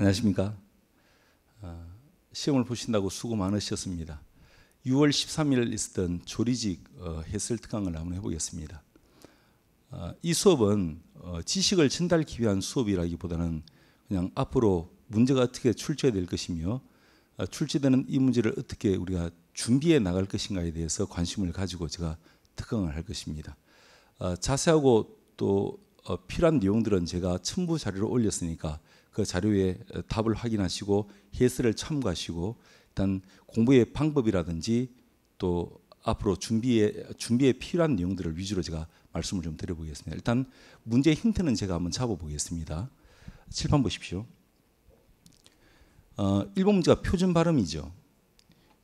안녕하십니까? 아, 시험을 보신다고 수고 많으셨습니다. 6월 13일 있었던 조리직 어, 해설 특강을 한번 해보겠습니다. 아, 이 수업은 어, 지식을 전달하기 위한 수업이라기보다는 그냥 앞으로 문제가 어떻게 출제될 것이며 아, 출제되는 이 문제를 어떻게 우리가 준비해 나갈 것인가에 대해서 관심을 가지고 제가 특강을 할 것입니다. 자세하고 또 어, 필요한 내용들은 제가 첨부 자료를 올렸으니까 그 자료에 어, 답을 확인하시고 해설을 참고하시고 일단 공부의 방법이라든지 또 앞으로 준비에 준비에 필요한 내용들을 위주로 제가 말씀을 좀 드려보겠습니다. 일단 문제 힌트는 제가 한번 잡아보겠습니다. 칠판 보십시오. 어, 1번 문제가 표준 발음이죠.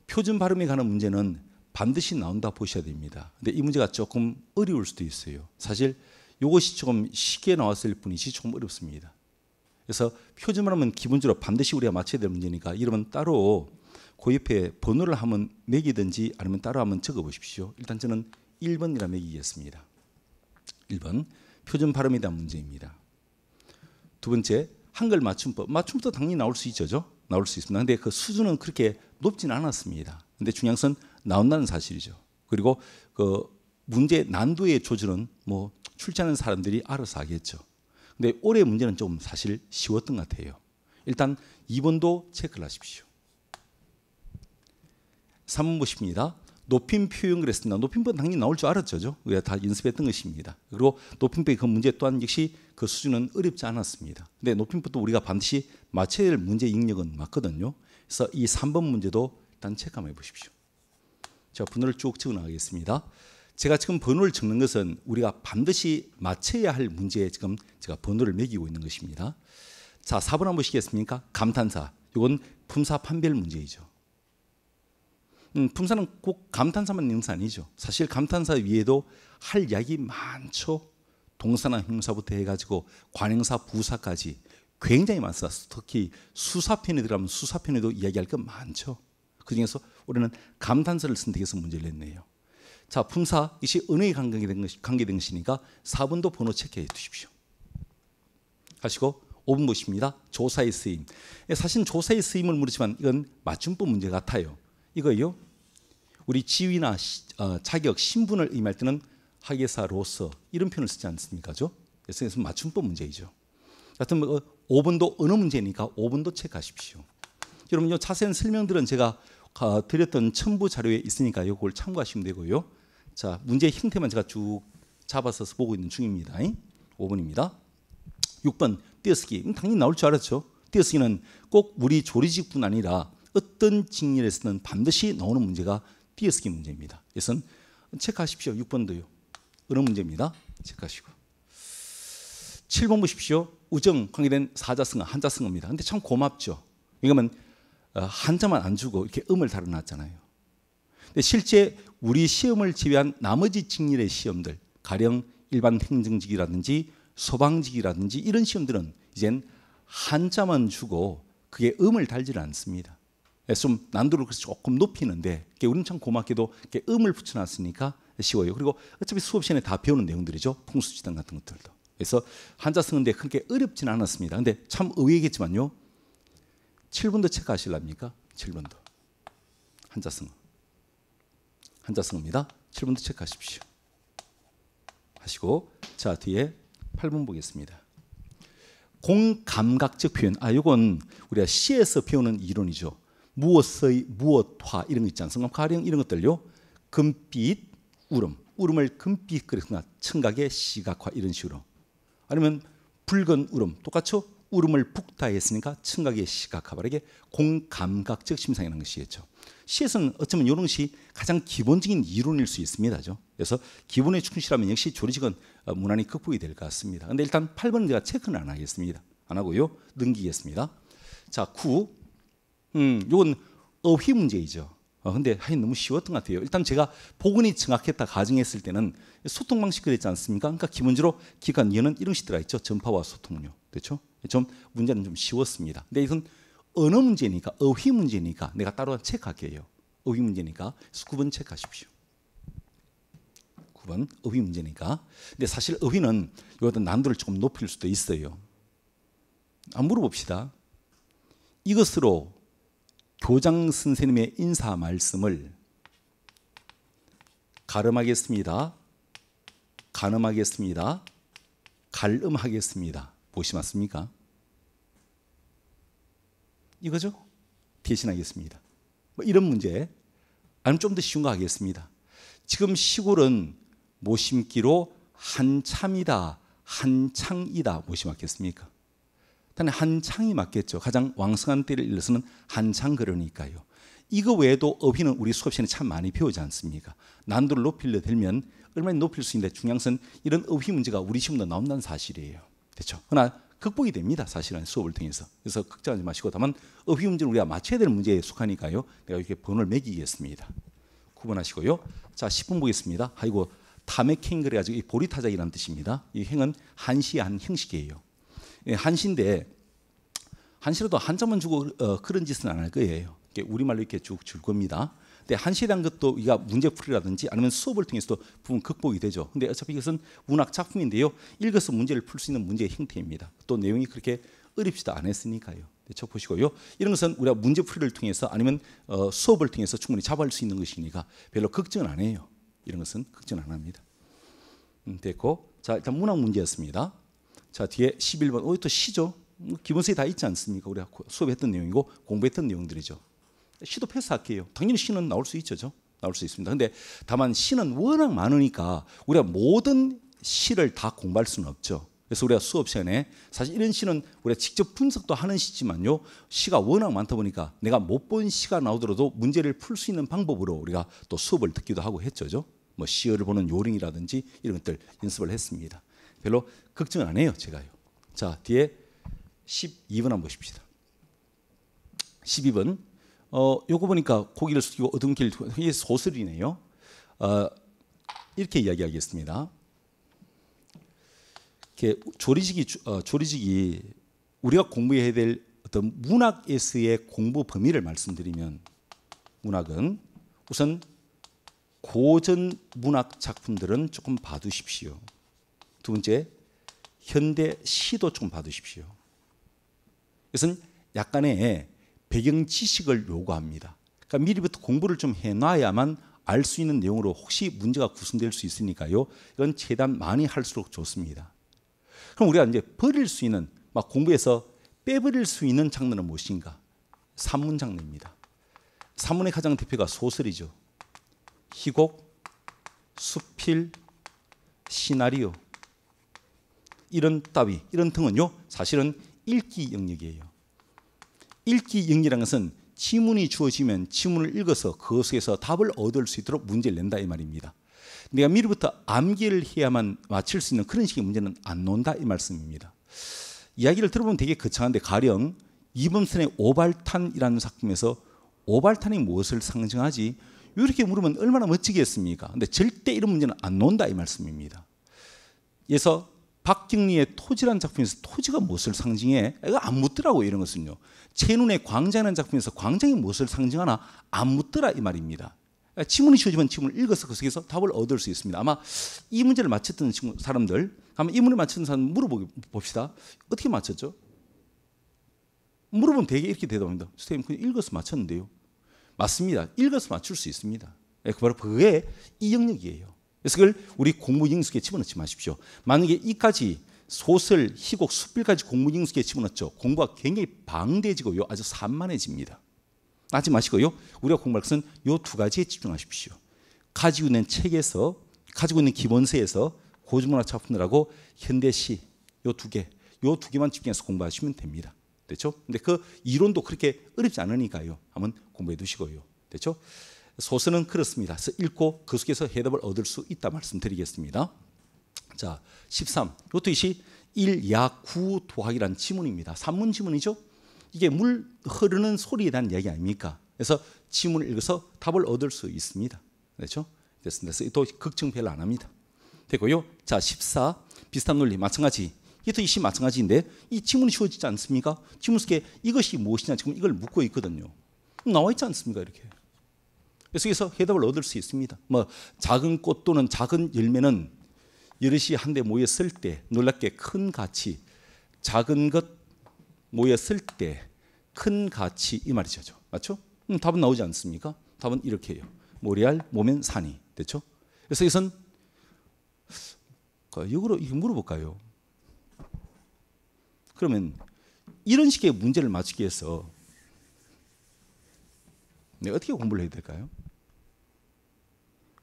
표준 발음에 관한 문제는 반드시 나온다 보셔야 됩니다. 근데 이 문제가 조금 어려울 수도 있어요. 사실 이것이 조금 쉽게 나왔을 뿐이지 조금 어렵습니다. 그래서 표준만 하면 기본적으로 반드시 우리가 맞춰야 될 문제니까 이러면 따로 그 옆에 번호를 한번 매기든지 아니면 따로 한번 적어 보십시오. 일단 저는 1번이라 매기겠습니다. 1번 표준 발음에 대한 문제입니다. 두 번째 한글 맞춤법. 맞춤도 당연히 나올 수 있죠. 나올 수 있습니다. 근데 그 수준은 그렇게 높진 않았습니다. 근데 중요한 것은 나온다는 사실이죠. 그리고 그 문제 난도의 조절은 뭐 출제하는 사람들이 알아서 하겠죠. 근데 올해 문제는 좀 사실 쉬웠던 것 같아요. 일단 2번도 체크를 하십시오. 3번 보십니다. 높임 표현 그랬습니다. 높임표 당연히 나올 줄 알았죠. 우리가 다 연습했던 것입니다. 그리고 높임표의 그 문제 또한 역시 그 수준은 어렵지 않았습니다. 근데 높임표도 우리가 반드시 맞춰야 할 문제 입력은 맞거든요. 그래서 이 3번 문제도 일단 체크 한번 해보십시오. 제가 분을쭉 적어 나가겠습니다. 제가 지금 번호를 적는 것은 우리가 반드시 맞춰야 할 문제에 지금 제가 번호를 매기고 있는 것입니다. 자, 4번 한번 보시겠습니까? 감탄사. 이건 품사 판별 문제이죠. 음, 품사는 꼭 감탄사만 있는 것 아니죠. 사실 감탄사 위에도 할 이야기 많죠. 동사나 형사부터 해가지고 관행사, 부사까지 굉장히 많습니다. 특히 수사편에 들어가면 수사편에도 이야기할 것 많죠. 그중에서 우리는 감탄사를 선택해서 문제를 냈네요. 자, 품사 이것이 은의 관계된, 것 관계된 것이니까 4분도 번호 체크해 두십시오. 하시고 5분 보십니다. 조사의 쓰임. 예, 사실 조사의 쓰임을 물으지만 이건 맞춤법 문제 같아요. 이거요. 우리 지위나 시, 어, 자격, 신분을 임할 때는 학예사로서 이런 표현을 쓰지 않습니까? 그래서 예, 맞춤법 문제이죠. 하여튼 5분도 뭐, 어, 언어 문제니까 5분도 체크하십시오. 여러분 요 자세한 설명들은 제가 어, 드렸던 첨부 자료에 있으니까 이걸 참고하시면 되고요. 자, 문제의 형태만 제가 쭉 잡아서 보고 있는 중입니다. 5번입니다. 6번 띄어쓰기. 당연히 나올 줄 알았죠. 띄어쓰기는 꼭 우리 조리직뿐 아니라 어떤 직렬에서는 반드시 나오는 문제가 띄어쓰기 문제입니다. 이것은 체크하십시오. 6번도요. 어느 문제입니다. 체크하시고. 7번 보십시오. 우정 관계된 사자승어, 한자승어입니다. 근데 참 고맙죠. 왜냐하면 어, 한자만 안 주고 이렇게 음을 달아놨잖아요. 근데 실제 우리 시험을 지휘한 나머지 직렬의 시험들, 가령 일반 행정직이라든지 소방직이라든지 이런 시험들은 이젠 한자만 주고 그게 음을 달지를 않습니다. 예, 좀 난도를 조금 높이는데 우리는 참 고맙게도 음을 붙여놨으니까 쉬워요. 그리고 어차피 수업 시간에 다 배우는 내용들이죠. 풍수지단 같은 것들도. 그래서 한자 쓰는데 그렇게 어렵진 않았습니다. 근데 참 의외겠지만요. 7분도 체크하실랍니까? 7분도. 한자성어. 한자성어입니다. 7분도 체크하십시오. 하시고 자 뒤에 8분 보겠습니다. 공감각적 표현. 아 이건 우리가 시에서 배우는 이론이죠. 무엇의 무엇화 이런 거 있지 않습니까? 가령 이런 것들요. 금빛 울음. 울음을 금빛 그리거나 청각의 시각화 이런 식으로. 아니면 붉은 울음 똑같죠? 울음을 북타했으니까 청각이시각화바에게 공감각적 심상이라는 것이겠죠. 시에서는 어쩌면 이런 것이 가장 기본적인 이론일 수있습니다 그래서 기본에 충실하면 역시 조리직은 어, 무난히 극복이 될 것 같습니다. 근데 일단 8번은 제가 체크는 안 하겠습니다. 안 하고요. 넘기겠습니다. 자, 9. 음, 요건 어휘 문제이죠. 어, 근데 하긴 너무 쉬웠던 것 같아요. 일단 제가 복원이 정확했다 가정했을 때는 소통 방식 그랬지 않습니까? 그러니까 기본적으로 기관 어는 이런 것이 들어있죠. 전파와 소통요. 그렇죠? 좀 문제는 좀 쉬웠습니다. 근데 이건 언어 문제니까 어휘 문제니까 내가 따로 책 할게요. 어휘 문제니까 9번 책 하십시오. 9번 어휘 문제니까. 근데 사실 어휘는 이것도 난도를 조금 높일 수도 있어요. 안 물어봅시다. 이것으로 교장 선생님의 인사 말씀을 가름하겠습니다. 가늠하겠습니다. 갈음하겠습니다. 무엇이 맞습니까? 이거죠? 대신하겠습니다. 뭐 이런 문제. 아니면 좀 더 쉬운 거 하겠습니다. 지금 시골은 모심기로 한참이다, 한창이다, 무엇이 맞겠습니까? 단 한창이 맞겠죠. 가장 왕성한 때를 일러서는 한창 그러니까요. 이거 외에도 어휘는 우리 수업 시간에 참 많이 배우지 않습니까? 난도를 높이려 들면 얼마나 높일 수 있는데 중요한 이런 어휘 문제가 우리 시험도 나온다는 사실이에요. 됐죠. 그러나 극복이 됩니다. 사실은 수업을 통해서. 그래서 걱정하지 마시고 다만 어휘 문제는 우리가 맞춰야 될 문제에 속하니까요. 내가 이렇게 번호를 매기겠습니다. 구분하시고요. 자, 10분 보겠습니다. 아이고 타메킹 그래가지고 이 보리타작이라는 뜻입니다. 이 행은 한시의 한 형식이에요. 예, 한시인데 한시라도 한자만 주고 어, 그런 짓은 안 할 거예요. 우리말로 이렇게 쭉 줄 겁니다. 근데 한시에 것도 우리가 문제풀이라든지 아니면 수업을 통해서도 부분 극복이 되죠. 근데 어차피 이것은 문학 작품인데요. 읽어서 문제를 풀 수 있는 문제의 형태입니다. 또 내용이 그렇게 어렵지도 않았으니까요. 대처 네, 보시고요. 이런 것은 우리가 문제풀이를 통해서 아니면 어, 수업을 통해서 충분히 잡을 수 있는 것이니까 별로 걱정은 안 해요. 이런 것은 걱정 안 합니다. 음, 됐고 자 일단 문학 문제였습니다. 자 뒤에 11번 오또 시죠. 뭐 기본서에 다 있지 않습니까? 우리가 수업했던 내용이고 공부했던 내용들이죠. 시도 패스할게요. 당연히 시는 나올 수 있죠. 나올 수 있습니다. 근데 다만 시는 워낙 많으니까 우리가 모든 시를 다 공부할 수는 없죠. 그래서 우리가 수업 시간에 사실 이런 시는 우리가 직접 분석도 하는 시지만요. 시가 워낙 많다 보니까 내가 못 본 시가 나오더라도 문제를 풀 수 있는 방법으로 우리가 또 수업을 듣기도 하고 했죠. 뭐 시어를 보는 요령이라든지 이런 것들 연습을 했습니다. 별로 걱정은 안 해요, 제가요. 자, 뒤에 12번 한번 보십시다. 12번 어, 요거 보니까 고기를 숙이고 어둠 길 이게 소설이네요. 어, 이렇게 이야기하겠습니다. 이렇게 조리직이 어, 조리직이 우리가 공부해야 될 어떤 문학에서의 공부 범위를 말씀드리면 문학은 우선 고전 문학 작품들은 조금 봐두십시오. 두 번째 현대 시도 조금 봐두십시오. 이것은 약간의 배경 지식을 요구합니다. 그러니까 미리부터 공부를 좀 해놔야만 알 수 있는 내용으로 혹시 문제가 구성될 수 있으니까요. 이건 최대한 많이 할수록 좋습니다. 그럼 우리가 이제 버릴 수 있는 막 공부에서 빼버릴 수 있는 장르는 무엇인가? 산문 장르입니다. 산문의 가장 대표가 소설이죠. 희곡, 수필, 시나리오 이런 따위, 이런 등은요 사실은 읽기 영역이에요. 읽기 영이라는 것은 지문이 주어지면 지문을 읽어서 그 속에서 답을 얻을 수 있도록 문제를 낸다 이 말입니다. 내가 미리부터 암기를 해야만 맞출 수 있는 그런 식의 문제는 안 논다 이 말씀입니다. 이야기를 들어보면 되게 거창한데 가령 이범선의 오발탄이라는 작품에서 오발탄이 무엇을 상징하지? 이렇게 물으면 얼마나 멋지겠습니까? 근데 절대 이런 문제는 안 논다 이 말씀입니다. 그래서 박경리의 토지라는 작품에서 토지가 무엇을 상징해? 이거 안 묻더라고 이런 것은요. 채눈의 광장이라는 작품에서 광장이 무엇을 상징하나 안 묻더라 이 말입니다. 아, 지문이 쉬우지만 지문을 읽어서 그 속에서 답을 얻을 수 있습니다. 아마 이 문제를 맞췄던 사람들, 아마 이 문제를 맞췄던 사람 물어봅시다. 어떻게 맞췄죠? 물어보면 되게 이렇게 대답합니다. 선생님 그냥 읽어서 맞췄는데요. 맞습니다. 읽어서 맞출 수 있습니다. 예, 그 바로 그게 이 영역이에요. 그래서 그걸 우리 공무징수에 집어넣지 마십시오. 만약에 이까지 소설, 희곡, 숲필까지 공무징수에 집어넣죠. 공부가 굉장히 방대해지고요. 아주 산만해집니다. 하지 마시고요. 우리가 공부할 것은 이 두 가지에 집중하십시오. 가지고 있는 책에서, 가지고 있는 기본서에서고주문학 작품들하고 현대시 이 두 개, 이 두 개만 집중해서 공부하시면 됩니다. 됐죠? 근데 그 이론도 그렇게 어렵지 않으니까요. 한번 공부해 두시고요. 됐죠? 소설은 그렇습니다. 그래서 읽고 그 속에서 해답을 얻을 수 있다 말씀드리겠습니다. 자, 13. 이것도 시 1, 야, 9 도학이란 지문입니다. 3문 지문이죠. 이게 물 흐르는 소리에 대한 이야기 아닙니까? 그래서 지문을 읽어서 답을 얻을 수 있습니다. 그렇죠? 됐습니다. 그래서 또 극증표를 안 합니다. 되고요. 자, 14. 비슷한 논리 마찬가지. 이것도 역시 마찬가지인데 이 지문이 쉬워지지 않습니까? 지문 속에 이것이 무엇이냐 지금 이걸 묻고 있거든요. 나와 있지 않습니까? 이렇게. 그래서 여기서 해답을 얻을 수 있습니다. 뭐 작은 꽃 또는 작은 열매는 여럿이 한데 모였을 때 놀랍게 큰 가치, 작은 것 모였을 때 큰 가치 이 말이죠. 맞죠? 음, 답은 나오지 않습니까? 답은 이렇게 해요. 모리알 모면 산이 됐죠? 그래서 이것은 이로 그 물어볼까요? 그러면 이런 식의 문제를 맞추기 위해서 네, 어떻게 공부를 해야 될까요?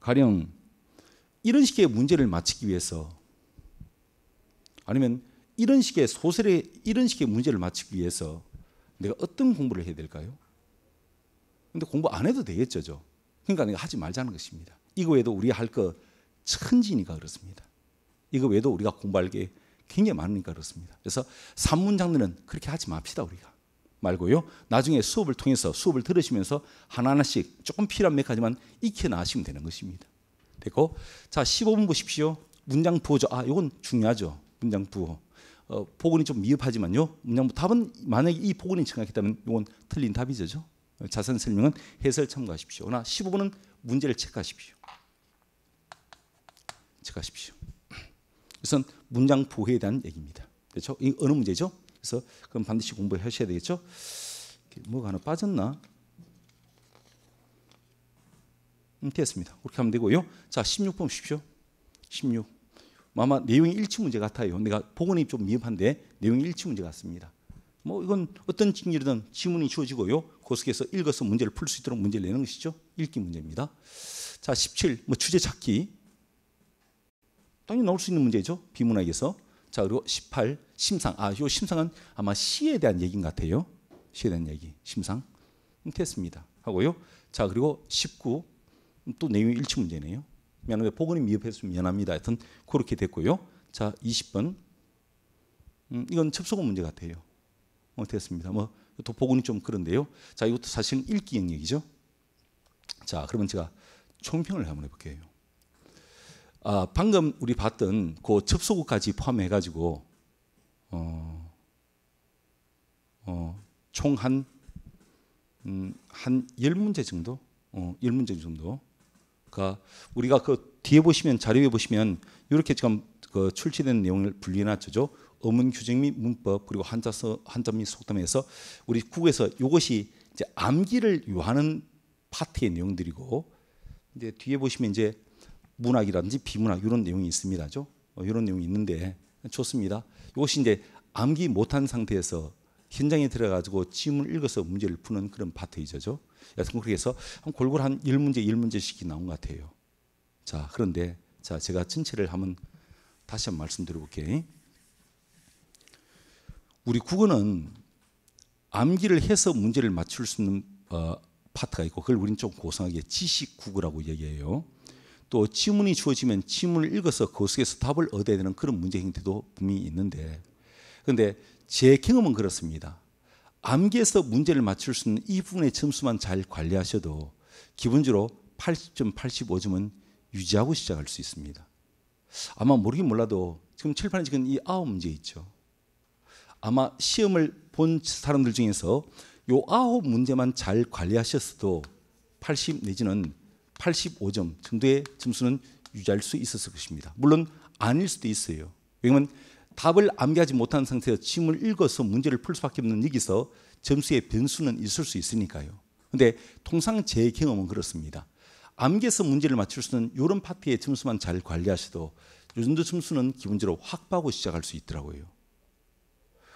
가령 이런 식의 문제를 맞히기 위해서 아니면 이런 식의 소설의 이런 식의 문제를 맞히기 위해서 내가 어떤 공부를 해야 될까요? 근데 공부 안 해도 되겠죠, 저. 그러니까 내가 하지 말자는 것입니다. 이거 외에도 우리 할 거 천진이가 그렇습니다. 이거 외에도 우리가 공부할 게 굉장히 많으니까 그렇습니다. 그래서 산문 장르는 그렇게 하지 맙시다 우리가. 말고요. 나중에 수업을 통해서 수업을 들으시면서 하나하나씩 조금 필요한 몇 가지만 익혀 나가시면 되는 것입니다. 됐고 자 15분 보십시오. 문장 부호죠. 아 이건 중요하죠. 문장 부호. 어, 복원이 좀 미흡하지만요. 문장 답은 만약에 이 복원이 정확했다면 이건 틀린 답이죠. 자세한 설명은 해설 참고하십시오. 그러나 15분은 문제를 체크하십시오. 체크하십시오. 우선 문장 부호에 대한 얘기입니다. 그렇죠? 이 어느 문제죠? 그래서 그럼 반드시 공부하셔야 되겠죠. 뭐가 하나 빠졌나? 음, 됐습니다. 그렇게 하면 되고요. 자, 16번 보십시오. 16. 아마 내용이 일치 문제 같아요. 내가 복원이 좀 미흡한데 내용이 일치 문제 같습니다. 뭐 이건 어떤 징계든 지문이 주어지고요. 고속에서 읽어서 문제를 풀 수 있도록 문제를 내는 것이죠. 읽기 문제입니다. 자, 17. 뭐 주제 찾기. 당연히 나올 수 있는 문제죠. 비문학에서. 자, 그리고 18 심상. 아, 요 심상은 아마 시에 대한 얘기인 것 같아요. 시에 대한 얘기. 심상. 음, 됐습니다. 하고요. 자, 그리고 19. 음, 또 내용이 일치 문제네요. 미안합 복원이 미흡해서 미안합니다. 하여튼 그렇게 됐고요. 자, 20번. 음, 이건 접속은 문제 같아요. 어, 됐습니다. 뭐또 복원이 좀 그런데요. 자, 이것도 사실은 읽기 영역이죠. 자, 그러면 제가 총평을 한번 해볼게요. 아, 방금 우리 봤던 그 접속까지 포함해가지고 어, 어, 총 한 음, 한열0문제 정도? 어, 열문제 정도. 그러니까 우리가 그 뒤에 보시면 자료에 보시면 이렇게 지금 그 출제된 내용을 분리해놨죠. 어문 규정 및 문법 그리고 한자서 한자 및 속담에서 우리 국에서 이것이 이제 암기를 요하는 파트의 내용들이고 이제 뒤에 보시면 이제 문학이라든지 비문학 이런 내용이 있습니다죠. 어, 이런 내용이 있는데 좋습니다. 이것이 이제 암기 못한 상태에서 현장에 들어가지고 지문을 읽어서 문제를 푸는 그런 파트 이죠 여튼 그렇게 해서 골고루 한 1문제 1문제씩이 나온 것 같아요. 자, 그런데 자, 제가 전체를 한번 다시 한번 말씀드려볼게요. 우리 국어는 암기를 해서 문제를 맞출 수 있는 어, 파트가 있고 그걸 우리는 좀 고상하게 지식 국어라고 얘기해요. 또 지문이 주어지면 지문을 읽어서 그 속에서 답을 얻어야 되는 그런 문제 형태도 분명히 있는데 그런데 제 경험은 그렇습니다. 암기에서 문제를 맞출 수 있는 이 부분의 점수만 잘 관리하셔도 기본적으로 80점, 85점은 유지하고 시작할 수 있습니다. 아마 모르긴 몰라도 지금 칠판에 지금 이 아홉 문제 있죠. 아마 시험을 본 사람들 중에서 이 아홉 문제만 잘 관리하셨어도 80 내지는 85점 정도의 점수는 유지할 수 있었을 것입니다. 물론 아닐 수도 있어요. 왜냐하면 답을 암기하지 못한 상태에서 침을 읽어서 문제를 풀 수밖에 없는 여기서 점수의 변수는 있을 수 있으니까요. 근데 통상 제 경험은 그렇습니다. 암기해서 문제를 맞출 수는 이런 파트의 점수만 잘 관리하셔도 요 정도 점수는 기본적으로 확보하고 시작할 수 있더라고요.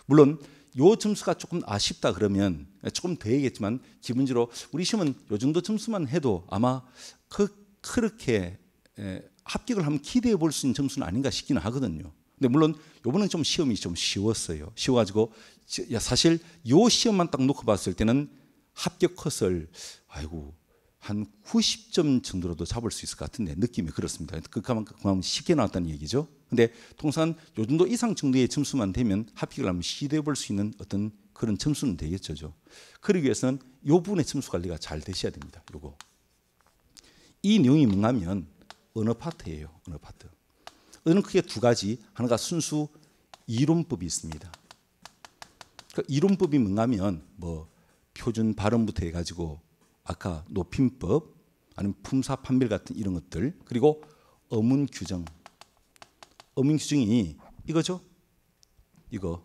물론 요 점수가 조금 아쉽다 그러면 조금 되겠지만 기본적으로 우리 시험은 요 정도 점수만 해도 아마 그, 그렇게 에, 합격을 한번 기대해 볼 수 있는 점수는 아닌가 싶기는 하거든요. 근데 물론 요번은 좀 시험이 좀 쉬웠어요. 쉬워가지고 사실 요 시험만 딱 놓고 봤을 때는 합격 컷을 아이고 한 90점 정도로도 잡을 수 있을 것 같은데 느낌이 그렇습니다. 그 그만큼 쉽게 나왔다는 얘기죠. 근데 통상 요 정도 이상 정도의 점수만 되면 합격을 하면 시도볼수 있는 어떤 그런 점수는 되겠죠. 그러기 위해서는 요 부분의 점수 관리가 잘 되셔야 됩니다. 요거. 이 내용이 뭐냐면 언어 파트예요. 언어 파트. 어는 크게 두 가지. 하나가 순수 이론법이 있습니다. 그러니까 이론법이 뭐냐면 뭐 표준 발음부터 해가지고 아까 높임법 아니면 품사 판별 같은 이런 것들 그리고 어문 규정 어문 규정이 이거죠 이거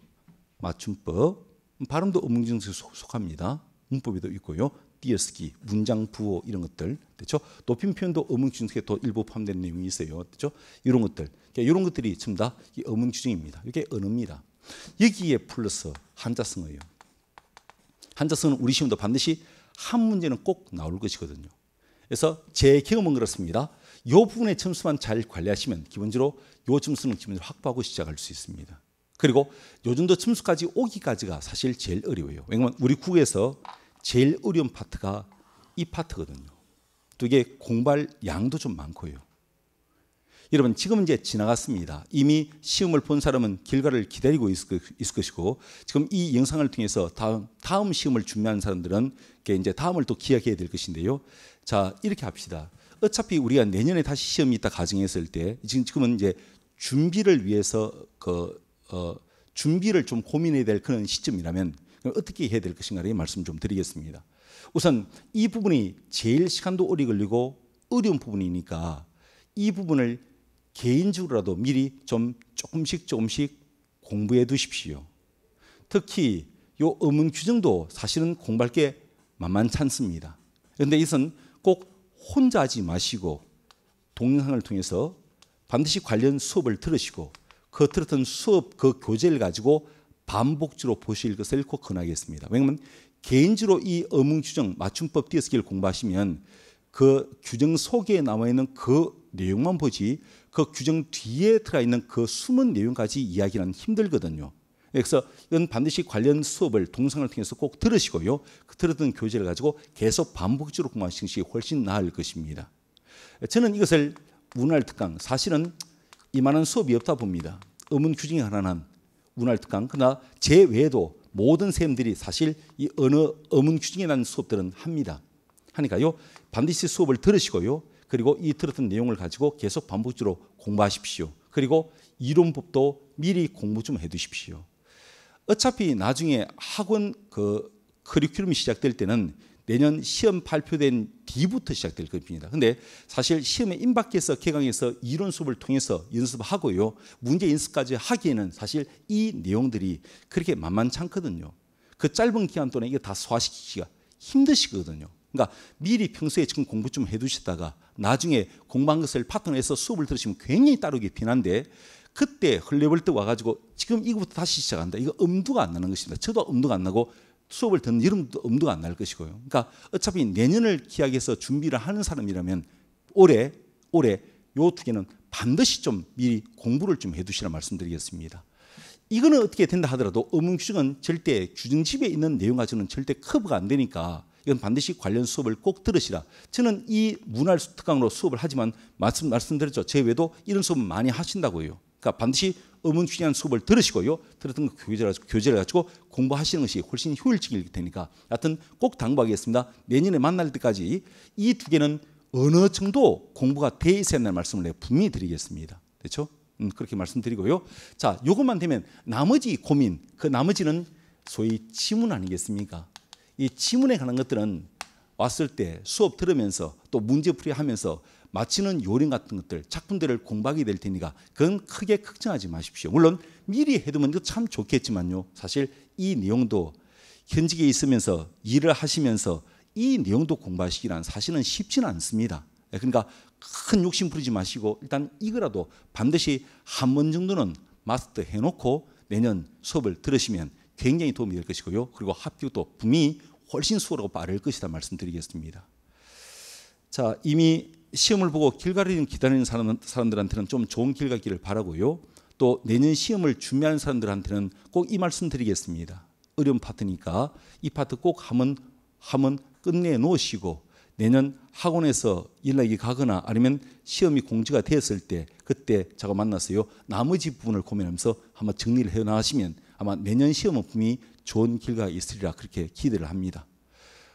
맞춤법 음, 발음도 어문 규정에 속합니다 문법에도 있고요 띄어쓰기 문장 부호 이런 것들 그렇죠 높임 표현도 어문 규정에 또 일부 포함된 내용이 있어요 그렇죠 이런 것들 그러니까 이런 것들이 전부 다 이 어문 규정입니다 이게 언어입니다 여기에 플러스 한자성어예요 한자성어는 우리 시험도 반드시 한 문제는 꼭 나올 것이거든요. 그래서 제 경험은 그렇습니다. 이 부분의 점수만 잘 관리하시면 기본적으로 요 점수는 기본적으로 확보하고 시작할 수 있습니다. 그리고 요 정도 점수까지 오기까지가 사실 제일 어려워요. 왜냐면 우리 국에서 제일 어려운 파트가 이 파트거든요. 또 이게 공부할 양도 좀 많고요. 여러분 지금 이제 지나갔습니다. 이미 시험을 본 사람은 결과를 기다리고 있을, 것이고 지금 이 영상을 통해서 다음 다음 시험을 준비하는 사람들은 이제 다음을 또 기약해야 될 것인데요. 자 이렇게 합시다. 어차피 우리가 내년에 다시 시험이 있다 가정했을 때 지금 지금은 이제 준비를 위해서 그 어, 준비를 좀 고민해야 될 그런 시점이라면 어떻게 해야 될 것인가를 말씀 좀 드리겠습니다. 우선 이 부분이 제일 시간도 오래 걸리고 어려운 부분이니까 이 부분을 개인적으로라도 미리 좀 조금씩 조금씩 공부해 두십시오. 특히 요 음문 규정도 사실은 공부할 게 만만찮습니다. 그런데 이것은 꼭 혼자 하지 마시고 동영상을 통해서 반드시 관련 수업을 들으시고 그 들었던 수업 그 교재를 가지고 반복적으로 보실 것을 꼭 권하겠습니다. 왜냐하면 개인적으로 이 어문규정 맞춤법 띄어쓰기를 공부하시면 그 규정 속에 남아 있는 그 내용만 보지 그 규정 뒤에 들어 있는 그 숨은 내용까지 이야기는 힘들거든요. 그래서 이건 반드시 관련 수업을 동상을 통해서 꼭 들으시고요. 그 들었던 교재를 가지고 계속 반복적으로 공부하시는 것이 훨씬 나을 것입니다. 저는 이것을 문활 특강 사실은 이만한 수업이 없다 봅니다. 음문 규정에 관한 문활 특강 그러나 제 외에도 모든 선생님들이 사실 이 어느 음문 규정에 관한 수업들은 합니다. 하니까요. 반드시 수업을 들으시고요. 그리고 이 들었던 내용을 가지고 계속 반복적으로 공부하십시오. 그리고 이론법도 미리 공부 좀 해두십시오. 어차피 나중에 학원 그 커리큘럼이 시작될 때는 내년 시험 발표된 뒤부터 시작될 겁니다. 근데 사실 시험에 임박해서 개강해서 이론 수업을 통해서 연습하고요. 문제 연습까지 하기에는 사실 이 내용들이 그렇게 만만찮거든요. 그 짧은 기간 동안 이게 다 소화시키기가 힘드시거든요. 그러니까 미리 평소에 지금 공부 좀 해두시다가 나중에 공부한 것을 파트너 에서 수업을 들으시면 굉장히 따르기 편한데 그때 흘려벌떡 와가지고 지금 이거부터 다시 시작한다. 이거 엄두가 안 나는 것입니다. 저도 엄두가 안 나고 수업을 듣는 여러분도 엄두가 안 날 것이고요. 그러니까 어차피 내년을 기약해서 준비를 하는 사람이라면 올해 올해 요 두 개는 반드시 좀 미리 공부를 좀 해두시라 말씀드리겠습니다. 이거는 어떻게 된다 하더라도 음식은 절대 규정집에 있는 내용 가지고는 절대 커버가 안 되니까 이건 반드시 관련 수업을 꼭 들으시라. 저는 이 문화 특강으로 수업을 하지만 말씀 말씀드렸죠. 제외도 이런 수업 많이 하신다고요. 그러니까 반드시 의문중요한 수업을 들으시고요. 들었던 교재를, 교재를 가지고 공부하시는 것이 훨씬 효율적일 테니까 하여튼 꼭 당부하겠습니다. 내년에 만날 때까지 이 두 개는 어느 정도 공부가 돼 있어야 한다는 말씀을 내가 분명히 드리겠습니다. 그렇죠? 음, 그렇게 말씀드리고요. 자, 요것만 되면 나머지 고민, 그 나머지는 소위 지문 아니겠습니까? 이 지문에 관한 것들은 왔을 때 수업 들으면서 또 문제풀이 하면서 마치는 요령 같은 것들 작품들을 공부하게 될 테니까 그건 크게 걱정하지 마십시오. 물론 미리 해두면 참 좋겠지만요. 사실 이 내용도 현직에 있으면서 일을 하시면서 이 내용도 공부하시기란 사실은 쉽지는 않습니다. 예, 그러니까 큰 욕심 부리지 마시고 일단 이거라도 반드시 한 번 정도는 마스터 해놓고 내년 수업을 들으시면 굉장히 도움이 될 것이고요. 그리고 합격도 분명히 훨씬 수월하고 빠를 것이다 말씀드리겠습니다. 자, 이미 시험을 보고 길가를 기다리는 사람, 사람들한테는 좀 좋은 길 가기를 바라고요. 또 내년 시험을 준비하는 사람들한테는 꼭 이 말씀 드리겠습니다. 어려운 파트니까 이 파트 꼭 하면 하면 끝내 놓으시고 내년 학원에서 연락이 가거나 아니면 시험이 공지가 되었을 때 그때 제가 만났어요. 나머지 부분을 고민하면서 아마 정리를 해 나가시면 아마 내년 시험 분이 좋은 길과 있으리라 그렇게 기대를 합니다.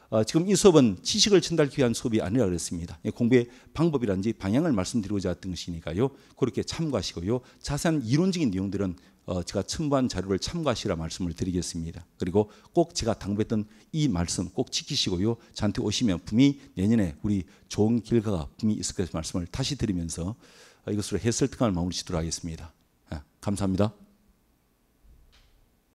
어, 지금 이 수업은 지식을 전달하기 위한 수업이 아니라 그랬습니다. 예, 공부의 방법이란지 방향을 말씀드리고자 했던 것이니까요. 그렇게 참고하시고요. 자세한 이론적인 내용들은 어, 제가 첨부한 자료를 참고하시라 말씀을 드리겠습니다. 그리고 꼭 제가 당부했던 이 말씀 꼭 지키시고요. 저한테 오시면 분명히 내년에 우리 좋은 길가가 분명히 있을 것을 말씀을 다시 드리면서 어, 이것으로 해설특강을 마무리 짓도록 하겠습니다. 네, 감사합니다.